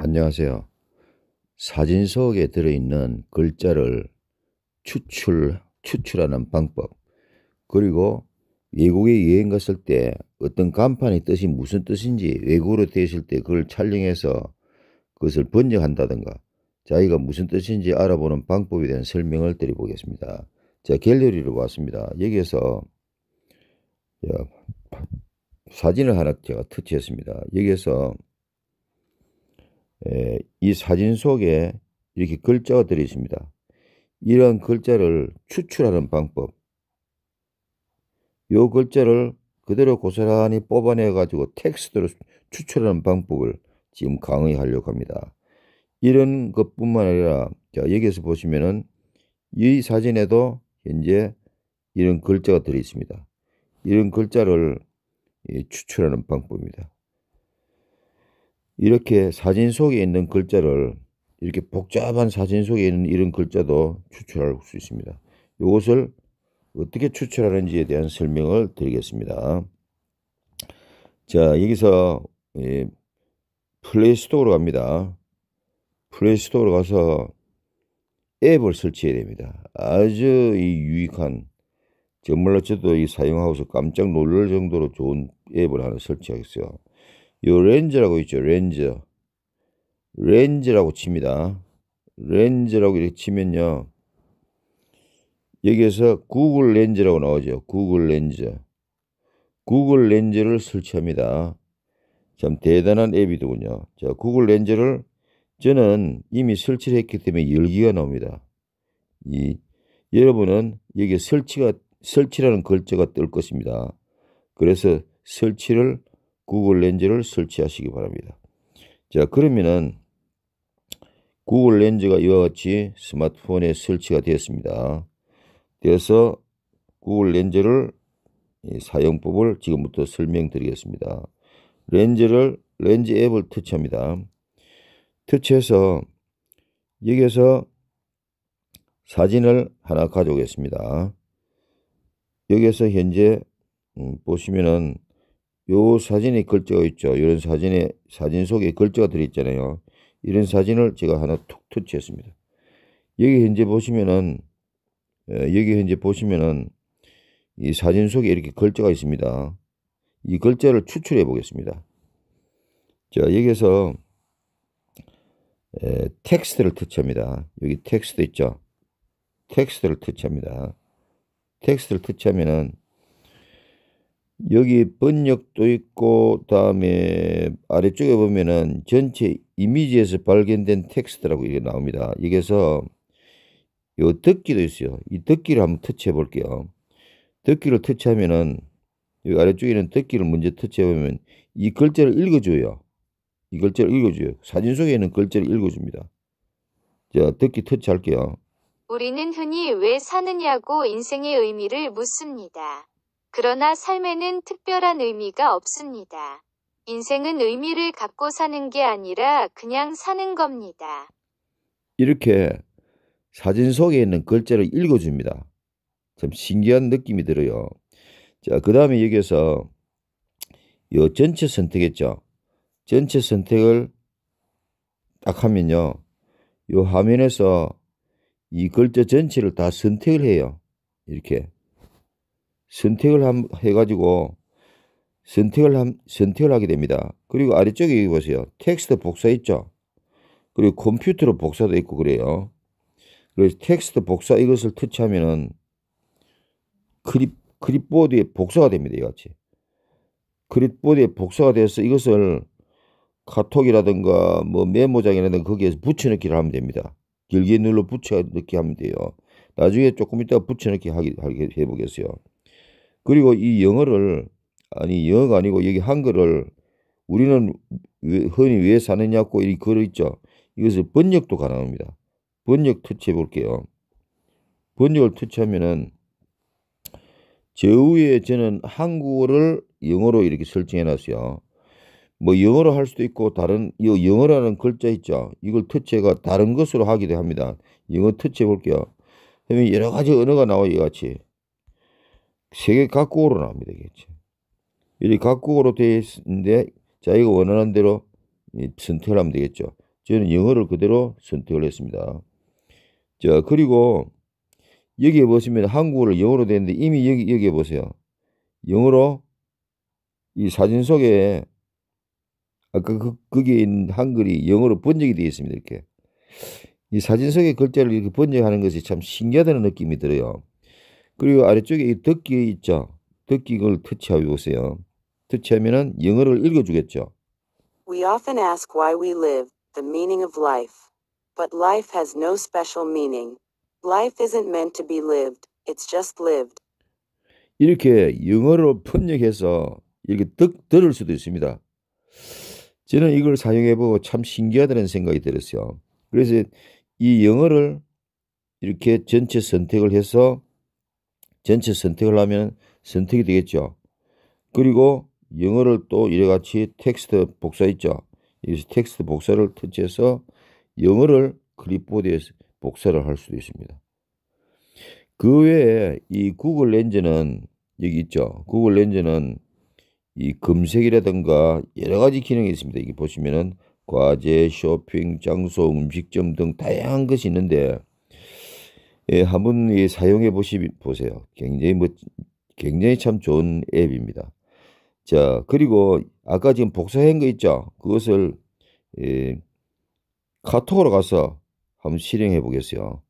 안녕하세요. 사진 속에 들어있는 글자를 추출, 추출하는 방법, 그리고 외국에 여행 갔을 때 어떤 간판의 뜻이 무슨 뜻인지 외국으로 되어 있을 때 그걸 촬영해서 그것을 번역한다든가 자기가 무슨 뜻인지 알아보는 방법에 대한 설명을 드려보겠습니다. 자, 갤러리로 왔습니다. 여기에서 자, 사진을 하나 제가 터치했습니다. 여기에서 에, 이 사진 속에 이렇게 글자가 들어 있습니다. 이런 글자를 추출하는 방법. 이 글자를 그대로 고스란히 뽑아내 가지고 텍스트로 추출하는 방법을 지금 강의하려고 합니다. 이런 것뿐만 아니라 자, 여기에서 보시면은 이 사진에도 현재 이런 글자가 들어 있습니다. 이런 글자를 예, 추출하는 방법입니다. 이렇게 사진 속에 있는 글자를 이렇게 복잡한 사진 속에 있는 이런 글자도 추출할 수 있습니다. 이것을 어떻게 추출하는지에 대한 설명을 드리겠습니다. 자 여기서 예, 플레이스토어로 갑니다. 플레이스토어로 가서 앱을 설치해야 됩니다. 아주 이 유익한 정말로 저도 이 사용하고서 깜짝 놀랄 정도로 좋은 앱을 하나 설치하겠어요. 요 렌즈라고 있죠. 렌즈. 렌즈라고 칩니다. 렌즈라고 이렇게 치면요. 여기에서 구글 렌즈라고 나오죠. 구글 렌즈. 구글 렌즈를 설치합니다. 참 대단한 앱이더군요. 자, 구글 렌즈를 저는 이미 설치를 했기 때문에 열기가 나옵니다. 이 여러분은 여기 설치가 설치라는 글자가 뜰 것입니다. 그래서 설치를 구글 렌즈를 설치하시기 바랍니다. 자 그러면은 구글 렌즈가 이와 같이 스마트폰에 설치가 되었습니다. 그래서 구글 렌즈를 사용법을 지금부터 설명드리겠습니다. 렌즈를 렌즈 앱을 터치합니다. 터치해서 여기에서 사진을 하나 가져오겠습니다. 여기에서 현재 음, 보시면은 요 사진에 글자가 있죠. 이런 사진에 사진 속에 글자가 들어있잖아요. 이런 사진을 제가 하나 툭 터치했습니다. 여기 현재 보시면은 예, 여기 현재 보시면은 이 사진 속에 이렇게 글자가 있습니다. 이 글자를 추출해 보겠습니다. 자 여기서 에, 예, 텍스트를 터치합니다. 여기 텍스트 있죠. 텍스트를 터치합니다. 텍스트를 터치하면은 여기 번역도 있고 다음에 아래쪽에 보면은 전체 이미지에서 발견된 텍스트라고 이게 나옵니다. 여기서 요 듣기도 있어요. 이 듣기를 한번 터치해 볼게요. 듣기를 터치하면은 여기 아래쪽에는 듣기를 먼저 터치해 보면 이 글자를 읽어줘요. 이 글자를 읽어줘요. 사진 속에 있는 글자를 읽어줍니다. 자, 듣기 터치할게요. 우리는 흔히 왜 사느냐고 인생의 의미를 묻습니다. 그러나 삶에는 특별한 의미가 없습니다. 인생은 의미를 갖고 사는 게 아니라 그냥 사는 겁니다. 이렇게 사진 속에 있는 글자를 읽어줍니다. 참 신기한 느낌이 들어요. 자, 그 다음에 여기에서 요 전체 선택했죠. 전체 선택을 딱 하면요. 이 화면에서 이 글자 전체를 다 선택을 해요. 이렇게. 선택을 함, 해가지고 선택을 함, 선택을 하게 됩니다. 그리고 아래쪽에 보세요. 텍스트 복사 있죠. 그리고 컴퓨터로 복사도 있고 그래요. 그래서 텍스트 복사 이것을 터치하면은 그립 크립보드에 복사가 됩니다. 이같이 그립보드에 복사가 돼서 이것을 카톡이라든가 뭐 메모장이라든가 거기에서 붙여넣기를 하면 됩니다. 길게 눌러 붙여넣기 하면 돼요. 나중에 조금 이따 붙여넣기 하게 해보겠어요. 그리고 이 영어를 아니 영어가 아니고 여기 한글을 우리는 왜, 흔히 왜 사느냐고 이걸어 있죠. 이것을 번역도 가능합니다. 번역 터치해 볼게요. 번역을 터치하면은 제우에 저는 한국어를 영어로 이렇게 설정해 놨어요. 뭐 영어로 할 수도 있고 다른 이 영어라는 글자 있죠. 이걸 터치가 해 다른 것으로 하기도 합니다. 영어 터치해 볼게요. 그러면 여러 가지 언어가 나와요. 이같이. 세계 각국으로 나옵니다. 그렇죠? 이 각국으로 되어 있는데 자기가 원하는 대로 선택을 하면 되겠죠. 저는 영어를 그대로 선택을 했습니다. 자, 그리고 여기에 보시면 한국어를 영어로 되는데 이미 여기, 여기에 보세요. 영어로 이 사진 속에 아까 그, 거기에 있는 한글이 영어로 번역이 되어 있습니다. 이렇게. 이 사진 속의 글자를 이렇게 번역하는 것이 참 신기하다는 느낌이 들어요. 그리고 아래쪽에 이듣기 있죠. 듣기이걸 터치하고 보세요. 터치하면은 영어를 읽어주겠죠. We often ask why we live, the meaning of life. But life has no special meaning. Life isn't meant to be lived. It's just lived. 이렇게 영어로 번역해서 이렇게 듣 들을 수도 있습니다. 저는 이걸 사용해보고 참 신기하다는 생각이 들었어요. 그래서 이 영어를 이렇게 전체 선택을 해서 전체 선택을 하면 선택이 되겠죠. 그리고 영어를 또 이래같이 텍스트 복사 있죠. 여기서 텍스트 복사를 터치해서 영어를 클립보드에 서 복사를 할 수도 있습니다. 그 외에 이 구글 렌즈는 여기 있죠. 구글 렌즈는 이 검색이라든가 여러 가지 기능이 있습니다. 여기 보시면은 과제, 쇼핑, 장소, 음식점 등 다양한 것이 있는데 예, 한번 예, 사용해 보시 보세요. 굉장히 멋, 뭐, 굉장히 참 좋은 앱입니다. 자, 그리고 아까 지금 복사한 거 있죠? 그것을 예, 카톡으로 가서 한번 실행해 보겠어요.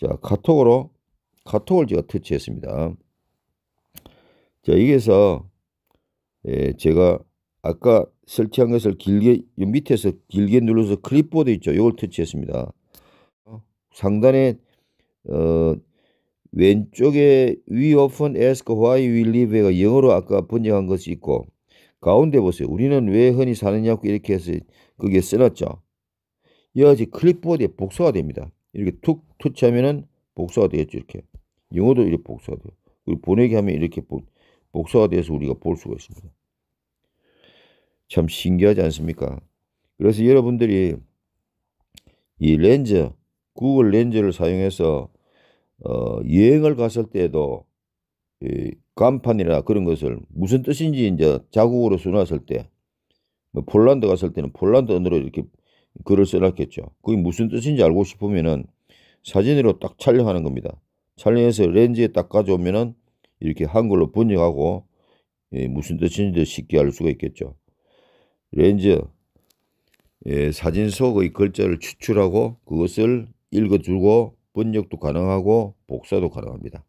자, 카톡으로 카톡을 제가 터치했습니다. 자, 여기서 예, 제가 아까 설치한 것을 길게 밑에서 길게 눌러서 클립보드 있죠. 이걸 터치했습니다. 상단에 어, 왼쪽에 we often ask why we live가 영어로 아까 번역한 것이 있고 가운데 보세요. 우리는 왜 흔히 사느냐고 이렇게 해서 거기에 써놨죠. 여하지 클립보드에 복수가 됩니다. 이렇게 툭 터치하면은 복수가 되겠죠. 이렇게 영어도 이렇게 복수가 돼요. 그리고 보내기 하면 이렇게 복수가 돼서 우리가 볼 수가 있습니다. 참 신기하지 않습니까? 그래서 여러분들이 이 렌즈 구글 렌즈를 사용해서 어, 여행을 갔을 때에도 이 간판이나 그런 것을 무슨 뜻인지 이제 자국으로 써놨을 때, 뭐 폴란드 갔을 때는 폴란드 언어로 이렇게 글을 써놨겠죠. 그게 무슨 뜻인지 알고 싶으면은 사진으로 딱 촬영하는 겁니다. 촬영해서 렌즈에 딱 가져오면은 이렇게 한글로 번역하고 예, 무슨 뜻인지 쉽게 알 수가 있겠죠. 렌즈 예, 사진 속의 글자를 추출하고 그것을 읽어주고 번역도 가능하고 복사도 가능합니다.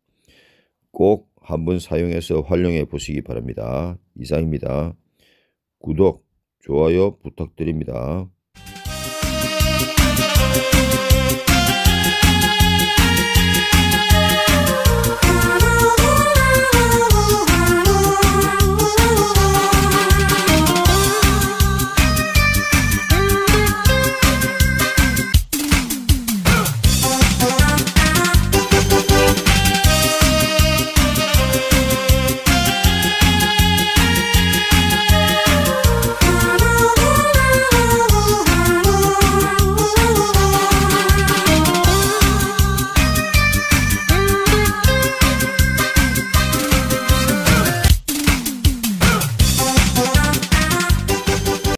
꼭 한번 사용해서 활용해 보시기 바랍니다. 이상입니다. 구독, 좋아요 부탁드립니다.